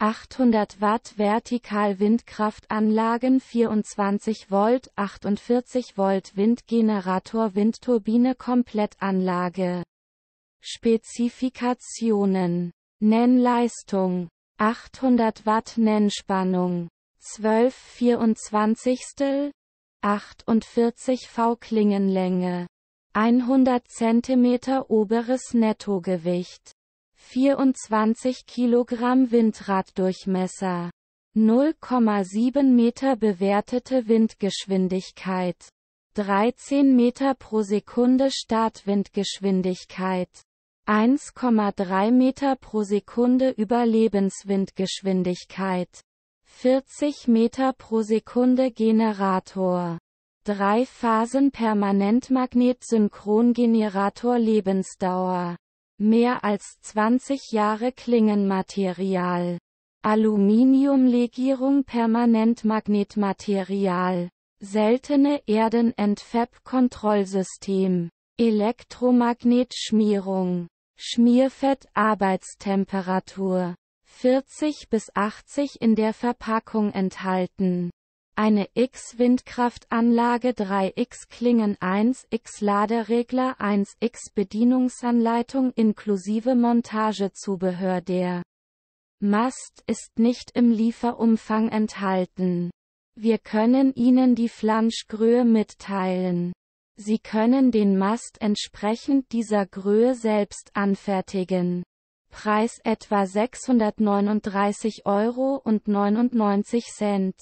800 Watt Vertikal-Windkraftanlagen 24 Volt 48 Volt Windgenerator Windturbine Komplettanlage Spezifikationen Nennleistung 800 Watt Nennspannung 12 24 48 V Klingenlänge 100 cm oberes Nettogewicht 24 Kilogramm Windraddurchmesser, 0,7 Meter bewertete Windgeschwindigkeit, 13 Meter pro Sekunde Startwindgeschwindigkeit, 1,3 Meter pro Sekunde Überlebenswindgeschwindigkeit, 40 Meter pro Sekunde Generator. Drei Phasen Permanentmagnet Synchrongenerator Lebensdauer Mehr als 20 Jahre Klingenmaterial. Aluminiumlegierung permanent Magnetmaterial. Seltene Erden Entfab Kontrollsystem. Elektromagnetschmierung. Schmierfett Arbeitstemperatur. 40 bis 80 in der Verpackung enthalten eine X-Windkraftanlage 3X Klingen 1X Laderegler 1X Bedienungsanleitung inklusive Montagezubehör der Mast ist nicht im Lieferumfang enthalten. Wir können Ihnen die Flanschgröhe mitteilen. Sie können den Mast entsprechend dieser Gröhe selbst anfertigen. Preis etwa 639 Euro und 99 Cent.